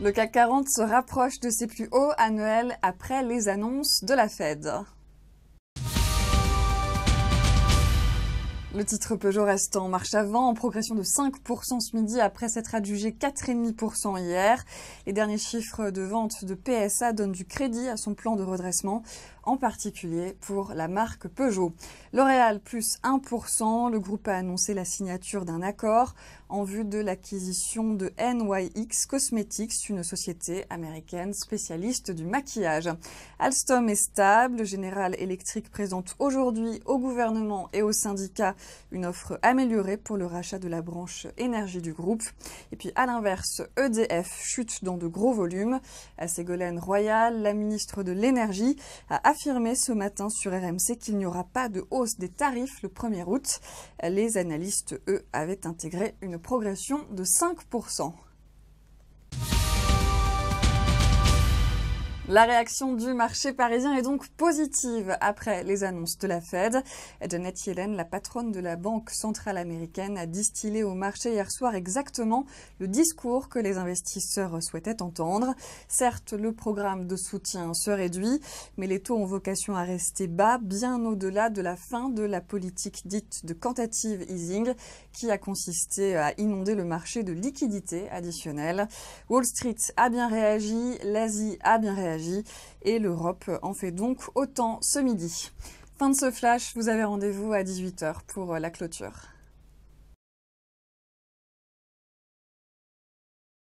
Le CAC 40 se rapproche de ses plus hauts annuels après les annonces de la Fed. Le titre Peugeot reste en marche avant, en progression de 5% ce midi après s'être adjugé 4,5% hier. Les derniers chiffres de vente de PSA donnent du crédit à son plan de redressement, en particulier pour la marque Peugeot. L'Oréal plus 1%, le groupe a annoncé la signature d'un accord en vue de l'acquisition de NYX Cosmetics, une société américaine spécialiste du maquillage. Alstom est stable, General Electric présente aujourd'hui au gouvernement et aux syndicats une offre améliorée pour le rachat de la branche énergie du groupe. Et puis à l'inverse, EDF chute dans de gros volumes. À Ségolène Royal, la ministre de l'Énergie, a affirmé ce matin sur RMC qu'il n'y aura pas de hausse des tarifs le 1er août. Les analystes, eux, avaient intégré une progression de 5%. La réaction du marché parisien est donc positive après les annonces de la Fed. Janet Yellen, la patronne de la Banque centrale américaine, a distillé au marché hier soir exactement le discours que les investisseurs souhaitaient entendre. Certes, le programme de soutien se réduit, mais les taux ont vocation à rester bas bien au-delà de la fin de la politique dite de quantitative easing qui a consisté à inonder le marché de liquidités additionnelles. Wall Street a bien réagi, l'Asie a bien réagi et l'Europe en fait donc autant ce midi. Fin de ce flash, vous avez rendez-vous à 18h pour euh, la clôture.